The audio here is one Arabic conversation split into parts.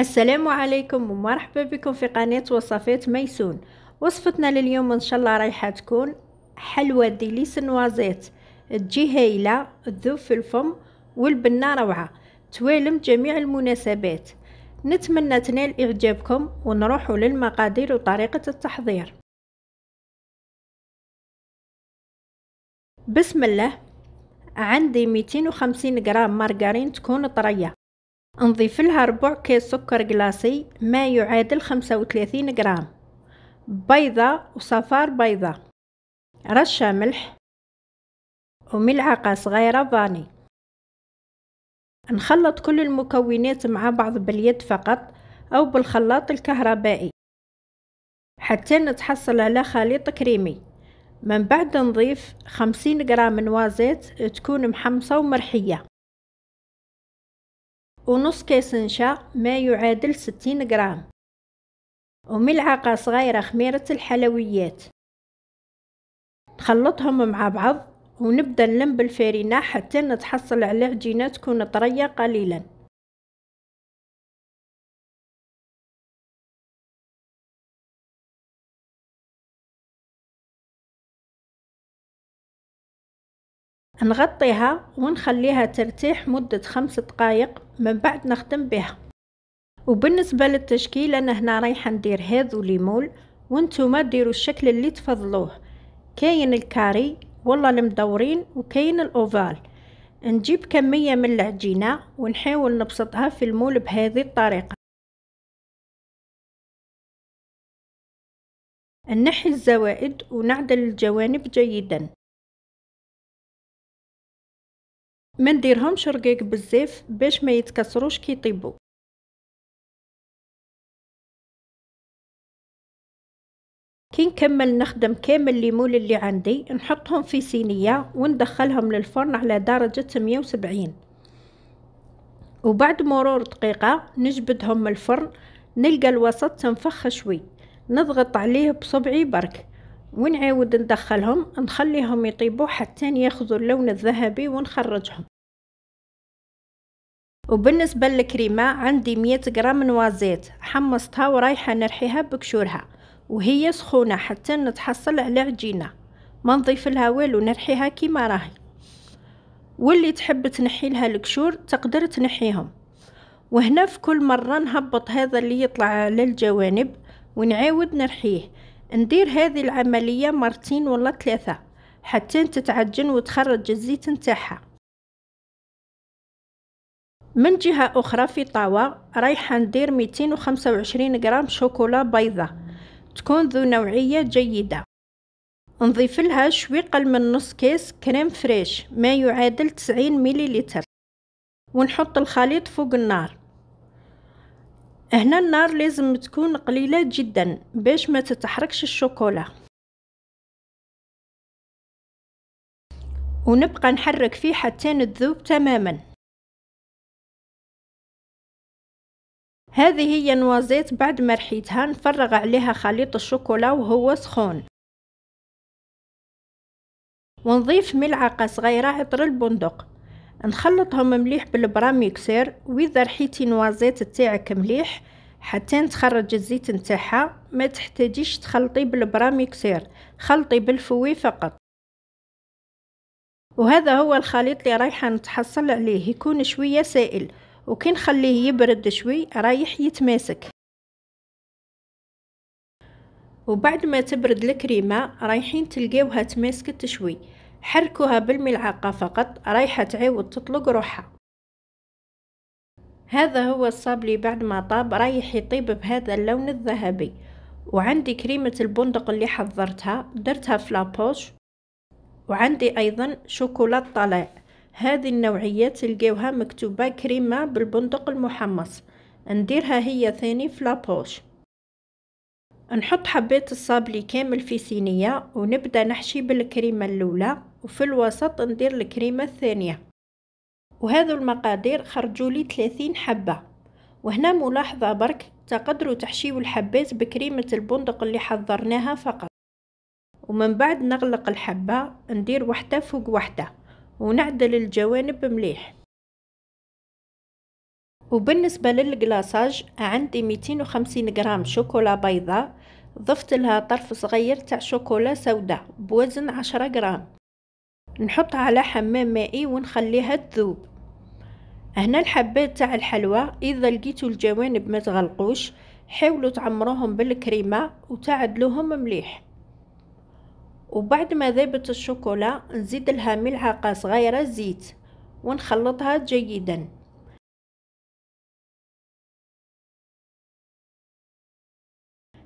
السلام عليكم ومرحبا بكم في قناة وصفات ميسون وصفتنا لليوم ان شاء الله رايحة تكون حلوى ديليس نوازيت تجي هايلة تذوب في الفم والبنة روعة توالم جميع المناسبات نتمنى تنال اعجابكم ونروح للمقادير وطريقة التحضير بسم الله عندي 250 غرام مارغرين تكون طريه نضيف لها ربع كيس سكر كلاصي ما يعادل 35 غرام بيضة وصفار بيضة رشة ملح وملعقة صغيرة فاني نخلط كل المكونات مع بعض باليد فقط أو بالخلاط الكهربائي حتى نتحصل على خليط كريمي من بعد نضيف خمسين غرام نوازيت تكون محمصة ومرحية ونص كاس نشا ما يعادل ستين غرام وملعقة صغيرة خميرة الحلويات نخلطهم مع بعض ونبدأ نلم بالفرينة حتى نتحصل على عجينة تكون طرية قليلاً نغطيها ونخليها ترتاح مدة خمس دقايق من بعد نخدم بها وبالنسبة للتشكيل أنا هنا رايحة ندير هذا ليمول وانتوما ديروا الشكل اللي تفضلوه كاين الكاري والله المدورين وكاين الأوفال نجيب كمية من العجينة ونحاول نبسطها في المول بهذه الطريقة نحي الزوائد ونعدل الجوانب جيداً ما نديرهمش رقيق بزاف باش ما يتكسروش كي يطيبوا كي نكمل نخدم كامل الليمون اللي عندي نحطهم في صينيه وندخلهم للفرن على درجه 170 وبعد مرور دقيقه نجبدهم من الفرن نلقى الوسط تنفخ شوي نضغط عليه بصبعي برك ونعاود ندخلهم نخليهم يطيبوا حتى ياخذوا اللون الذهبي ونخرجهم وبالنسبة للكريمة عندي مية غرام نوازيت حمصتها ورايحة نرحيها بكشورها وهي سخونة حتى نتحصل على عجينة ما نضيف لها والو نرحيها كيما راهي واللي تحب تنحي لها الكشور تقدر تنحيهم وهنا في كل مرة نهبط هذا اللي يطلع على الجوانب ونعاود نرحيه ندير هذه العملية مرتين ولا ثلاثة حتى تتعجن وتخرج الزيت نتاعها من جهة أخرى في طاوة رايحة ندير 225 غرام شوكولا بيضة تكون ذو نوعية جيدة نضيف لها شوي قل من نص كيس كريم فريش ما يعادل 90 مليلتر ونحط الخليط فوق النار هنا النار لازم تكون قليله جدا باش ما تتحركش الشوكولا ونبقى نحرك فيه حتى نذوب تماما هذه هي نوازيت بعد ما رحيتها نفرغ عليها خليط الشوكولا وهو سخون ونضيف ملعقه صغيره عطر البندق نخلطهم مليح بالبرا ميكسير واذا رحيتي نوازيت تاعك مليح حتى تخرج الزيت نتاعها ما تحتاجيش تخلطي بالبرا خلطي بالفوي فقط وهذا هو الخليط اللي رايحه نتحصل عليه يكون شويه سائل وكي نخليه يبرد شوي رايح يتماسك وبعد ما تبرد الكريمه رايحين تلقاوها تماسكت شوي حركها بالملعقة فقط رايحة تعاود تطلق روحها هذا هو الصابلي بعد ما طاب رايح يطيب بهذا اللون الذهبي وعندي كريمة البندق اللي حضرتها درتها في لابوش وعندي أيضا شوكولات طلاء هذه النوعية تلقاوها مكتوبة كريمة بالبندق المحمص نديرها هي ثاني في لابوش نحط حبات الصابلي كامل في صينية ونبدأ نحشي بالكريمة الأولى وفي الوسط ندير الكريمة الثانية وهذا المقادير خرجوا لي 30 حبة وهنا ملاحظة برك تقدروا تحشيو الحبات بكريمة البندق اللي حضرناها فقط ومن بعد نغلق الحبة ندير وحدة فوق وحدة ونعدل الجوانب مليح وبالنسبة للقلاصاج عندي 250 غرام شوكولا بيضاء ضفت لها طرف صغير تاع شوكولا سوداء بوزن 10 غرام نحط على حمام مائي ونخليها تذوب هنا الحبات تاع الحلوى اذا لقيتو الجوانب ما تغلقوش حاولوا تعمروهم بالكريمه وتعدلوهم مليح وبعد ما ذابت الشوكولا نزيد لها ملعقه صغيره زيت ونخلطها جيدا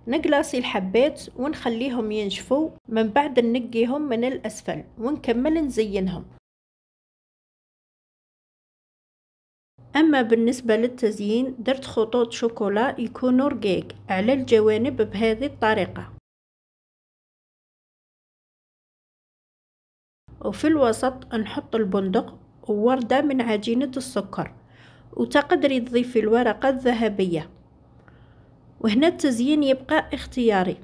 نقلاصي الحبات ونخليهم ينشفوا من بعد ننقيهم من الأسفل ونكمل نزينهم أما بالنسبة للتزيين درت خطوط شوكولا يكونوا رقيق على الجوانب بهذه الطريقة وفي الوسط نحط البندق ووردة من عجينة السكر وتقدري تضيفي الورقة الذهبية وهنا التزيين يبقى اختياري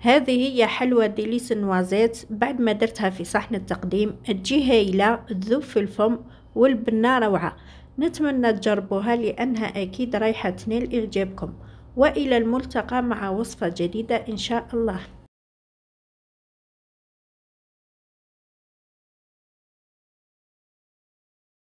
هذه هي حلوى ديليس نوازيت بعد ما درتها في صحن التقديم تجي هايله تذوب في الفم والبنه روعه نتمنى تجربوها لانها اكيد رايحه تنال اعجابكم والى الملتقى مع وصفه جديده ان شاء الله